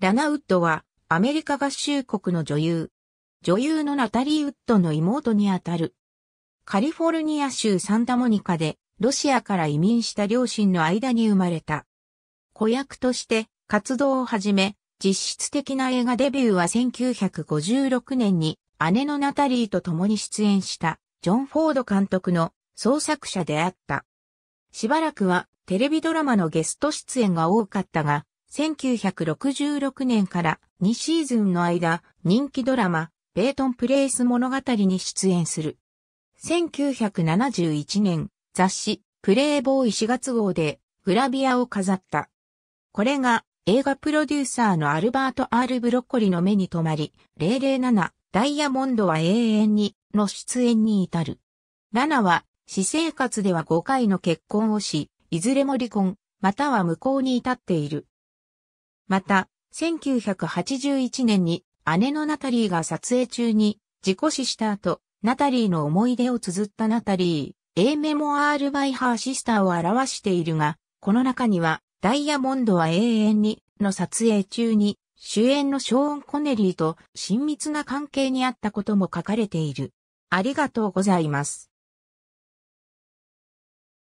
ラナウッドは、アメリカ合衆国の女優。女優のナタリー・ウッドの妹にあたる。カリフォルニア州サンタモニカで、ロシアから移民した両親の間に生まれた。子役として活動を始め、実質的な映画デビューは1956年に姉のナタリーと共に出演したジョン・フォード監督の創作者であった。しばらくはテレビドラマのゲスト出演が多かったが、1966年から2シーズンの間、人気ドラマ、ベートンプレイス物語に出演する。1971年、雑誌、プレイボーイ4月号でグラビアを飾った。これが映画プロデューサーのアルバート・アール・ブロッコリの目に留まり、007、ダイヤモンドは永遠にの出演に至る。ラナは、私生活では5回の結婚をし、いずれも離婚、または無効に至っている。また、1981年に姉のナタリーが撮影中に事故死した後、ナタリーの思い出を綴ったナタリー、A メモアール r イハーシスターを表しているが、この中には、ダイヤモンドは永遠にの撮影中に、主演のショーン・コネリーと親密な関係にあったことも書かれている。ありがとうございます。